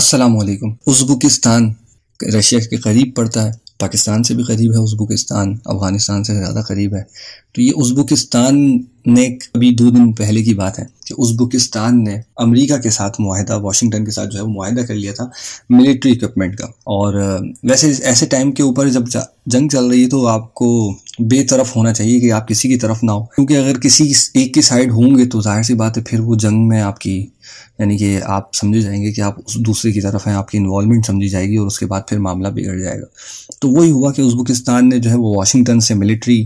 अस्सलाम वालेकुम रशिया के करीब पड़ता है पाकिस्तान से भी करीब है उज्बुकिस्तान अफ़गानिस्तान से ज़्यादा करीब है तो ये उजबुकस्तान ने अभी दो दिन पहले की बात है कि उज्बुकिस्तान ने अमेरिका के साथ माहिदा वाशिंगटन के साथ जो है वो माहिदा कर लिया था मिलिट्री इक्विपमेंट का और वैसे ऐसे टाइम के ऊपर जब जंग चल रही है तो आपको बेतरफ होना चाहिए कि आप किसी की तरफ ना हो क्योंकि अगर किसी एक की साइड होंगे तो जाहिर सी बात है फिर वो जंग में आपकी यानी कि आप समझे जाएंगे कि आप उस दूसरे की तरफ हैं आपकी इन्वॉलमेंट समझी जाएगी और उसके बाद फिर मामला बिगड़ जाएगा तो वही हुआ कि उज्बुकिस्तान ने जो है वो वाशिंगटन से मिलिट्री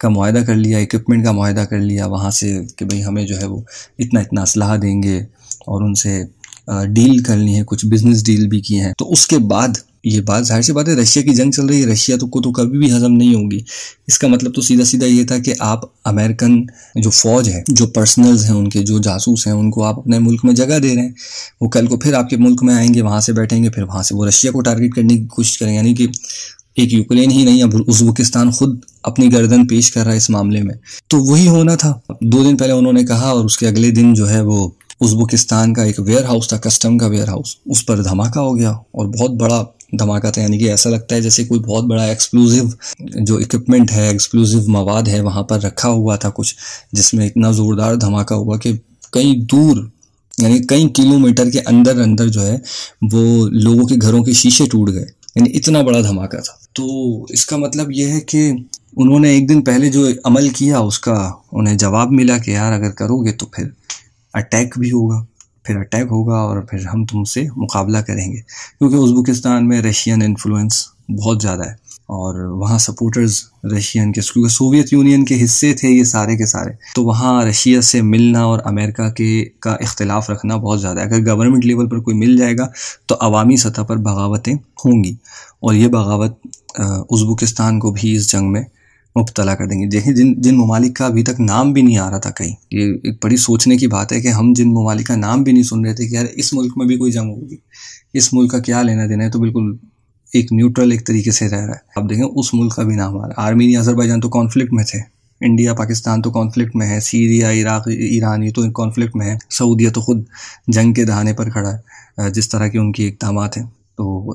का माह कर लिया इक्विपमेंट का माहा कर लिया वहाँ से कि भाई हमें जो है वो इतना इतना असलाह देंगे और उनसे डील करनी है कुछ बिजनेस डील भी किए हैं तो उसके बाद ये बात जाहिर सी बात है रशिया की जंग चल रही है रशिया तो को तो कभी भी हजम नहीं होगी इसका मतलब तो सीधा सीधा ये था कि आप अमेरिकन जो फौज है जो पर्सनल्स हैं उनके जो जासूस हैं उनको आप अपने मुल्क में जगह दे रहे हैं वो कल को फिर आपके मुल्क में आएंगे वहाँ से बैठेंगे फिर वहाँ से वो रशिया को टारगेट करने की कोशिश करेंगे यानी कि एक यूक्रेन ही नहीं अब उज्बेकिस्तान खुद अपनी गर्दन पेश कर रहा है इस मामले में तो वही होना था दो दिन पहले उन्होंने कहा और उसके अगले दिन जो है वो उजबुकिस्तान का एक वेयर हाउस था कस्टम का वेयर हाउस उस पर धमाका हो गया और बहुत बड़ा धमाका था यानी कि ऐसा लगता है जैसे कोई बहुत बड़ा एक्सक्लूसिव जो इक्विपमेंट है एक्सक्लूसिव मवाद है वहाँ पर रखा हुआ था कुछ जिसमें इतना ज़ोरदार धमाका हुआ कि कई दूर यानी कई किलोमीटर के अंदर अंदर जो है वो लोगों के घरों के शीशे टूट गए यानी इतना बड़ा धमाका था तो इसका मतलब यह है कि उन्होंने एक दिन पहले जो अमल किया उसका उन्हें जवाब मिला कि यार अगर करोगे तो फिर अटैक भी होगा फिर अटैक होगा और फिर हम तुमसे मुकाबला करेंगे क्योंकि उजबुकिस्तान में रशियन इन्फ्लुएंस बहुत ज़्यादा है और वहाँ सपोर्टर्स रशियन के क्योंकि सोवियत यूनियन के हिस्से थे ये सारे के सारे तो वहाँ रशिया से मिलना और अमेरिका के का इख्तलाफ रखना बहुत ज़्यादा है अगर गवर्नमेंट लेवल पर कोई मिल जाएगा तो अवामी सतह पर बगावतें होंगी और ये बगावत उज़्बुकिस्तान को भी इस जंग में मुबतला कर देंगे देखिए जिन जिन ममालिक का अभी तक नाम भी नहीं आ रहा था कहीं ये एक बड़ी सोचने की बात है कि हम जिन ममालिक का नाम भी नहीं सुन रहे थे कि यार इस मुल्क में भी कोई जंग होगी इस मुल्क का क्या लेना देना है तो बिल्कुल एक न्यूट्रल एक तरीके से रह रहा है आप देखें उस मुल्क का भी नाम आ रहा है आर्मीनिया अजरबैजान तो कॉन्फ्लिक्ट में थे इंडिया पाकिस्तान तो कॉन्फ्लिक्ट में है सीरिया इराक ईरान ये तो कॉन्फ्लिक्ट में है सऊदिया तो खुद जंग के दहाने पर खड़ा है जिस तरह के उनकी इकदाम हैं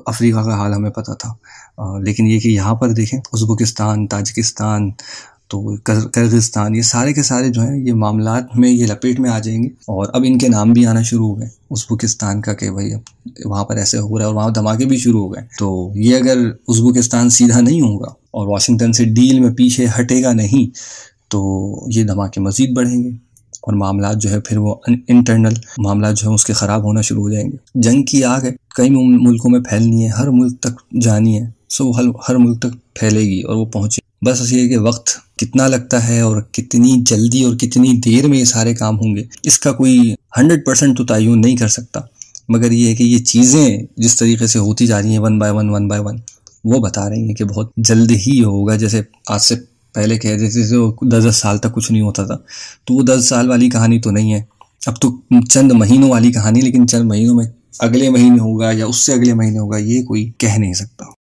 अफ्रीका का हाल हमें पता था आ, लेकिन ये कि यहाँ पर देखें उज़्बुकिस्तान ताजिकिस्तान तो कर्गिस्तान ये सारे के सारे जो हैं ये मामला में ये लपेट में आ जाएंगे और अब इनके नाम भी आना शुरू हो गए उज्बुकिस्तान का कि भाई अब वहाँ पर ऐसे हो रहा है और वहाँ धमाके भी शुरू हो गए तो ये अगर उज्बुकिस्तान सीधा नहीं होगा और वाशिंगटन से डील में पीछे हटेगा नहीं तो ये धमाके मज़ीद बढ़ेंगे और मामला जो है फिर वो इंटरनल मामला जो है उसके ख़राब होना शुरू हो जाएंगे जंग की आग है कई मुल्कों में फैलनी है हर मुल्क तक जानी है सो हर हर मुल्क तक फैलेगी और वो पहुँचे बस ये कि वक्त कितना लगता है और कितनी जल्दी और कितनी देर में ये सारे काम होंगे इसका कोई हंड्रेड परसेंट तो तयन नहीं कर सकता मगर ये है कि ये चीज़ें जिस तरीके से होती जा रही हैं one by one one by one वो बता रही हैं कि बहुत जल्द ही होगा जैसे आज से पहले कह रहे थे तो दस दस साल तक कुछ नहीं होता था तो वो दस साल वाली कहानी तो नहीं है अब तो चंद महीनों वाली कहानी लेकिन चंद महीनों में अगले महीने होगा या उससे अगले महीने होगा ये कोई कह नहीं सकता